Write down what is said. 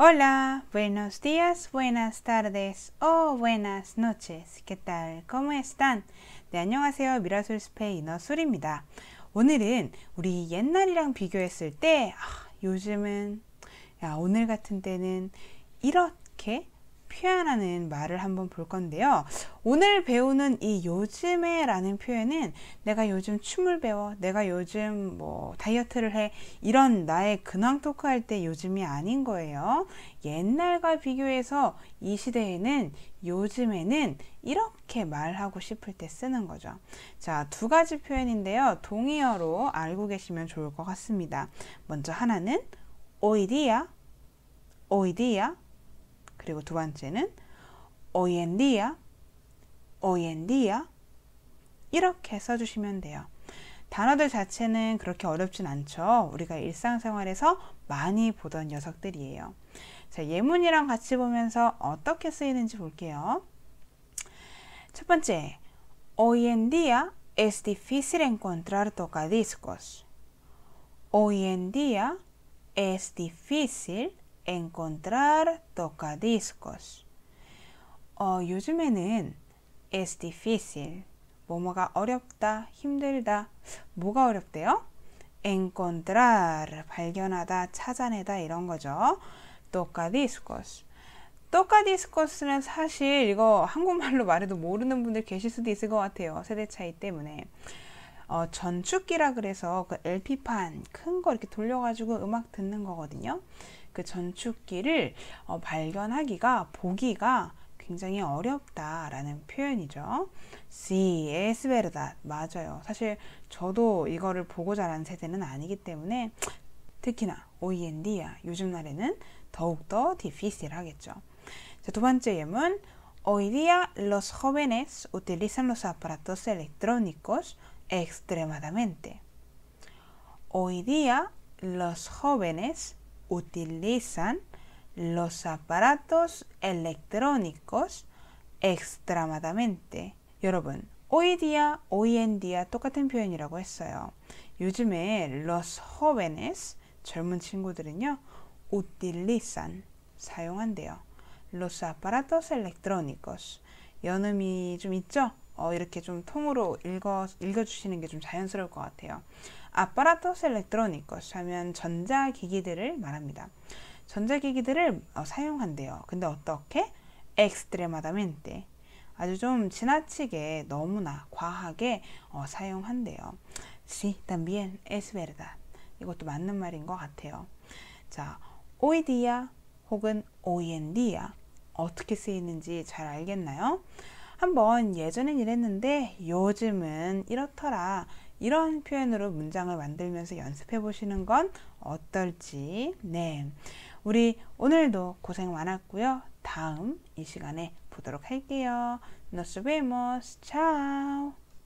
Hola, buenos días, buenas tardes o buenas noches. ¿Qué tal? ¿Cómo están? 네, 안녕하세요. 미라솔 스페인어 술입니다. 오늘은 우리 옛날이랑 비교했을 때 아, 요즘은 야, 오늘 같은 때는 이렇게 표현하는 말을 한번 볼 건데요. 오늘 배우는 이 요즘에 라는 표현은 내가 요즘 춤을 배워, 내가 요즘 뭐 다이어트를 해, 이런 나의 근황 토크할 때 요즘이 아닌 거예요. 옛날과 비교해서 이 시대에는 요즘에는 이렇게 말하고 싶을 때 쓰는 거죠. 자, 두 가지 표현인데요. 동의어로 알고 계시면 좋을 것 같습니다. 먼저 하나는 오이디야, 오이디야, 그리고 두 번째는 hoy en día, hoy en día 이렇게 써주시면 돼요. 단어들 자체는 그렇게 어렵진 않죠. 우리가 일상생활에서 많이 보던 녀석들이에요. 자, 예문이랑 같이 보면서 어떻게 쓰이는지 볼게요. 첫 번째, hoy en día es difícil encontrar tocadiscos. hoy en día es difícil encontrar tocadiscos. 어, 요즘에는 es difícil. 뭐뭐가 어렵다, 힘들다. 뭐가 어렵대요? encontrar. 발견하다, 찾아내다 이런 거죠. tocadiscos. tocadiscos는 사실 이거 한국말로 말해도 모르는 분들 계실 수도 있을 것 같아요. 세대 차이 때문에. 어, 전축기라 그래서 그 LP판 큰 거 이렇게 돌려가지고 음악 듣는 거거든요. 그 전축기를 어, 발견하기가 보기가 굉장히 어렵다라는 표현이죠. Sí, es verdad. 맞아요. 사실 저도 이거를 보고 자란 세대는 아니기 때문에 특히나 o en d í 요즘 날에는 더욱더 d i f f c i l 하겠죠. 자, 두 번째 예문 Hoy día los jóvenes utilizan los aparatos electrónicos extremadamente. Hoy día los jóvenes utilizan los aparatos electrónicos extremadamente. 여러분, hoy día, hoy en día 똑같은 표현이라고 했어요. 요즘에 los jóvenes, 젊은 친구들은요, utilizan, 사용한대요. los aparatos electrónicos. 연음이 좀 있죠? 어, 이렇게 좀 통으로 읽어, 읽어주시는 게 좀 자연스러울 것 같아요. aparatos electrónicos 하면 전자기기들을 말합니다. 전자기기들을 어, 사용한대요. 근데 어떻게? extremadamente. 아주 좀 지나치게 너무나 과하게 어, 사용한대요. Sí, también es verdad. 이것도 맞는 말인 것 같아요. 자, hoy día 혹은 hoy en día 어떻게 쓰이는지 잘 알겠나요? 한번 예전엔 이랬는데 요즘은 이렇더라 이런 표현으로 문장을 만들면서 연습해 보시는 건 어떨지 네 우리 오늘도 고생 많았고요 다음 이 시간에 보도록 할게요 nos vemos ciao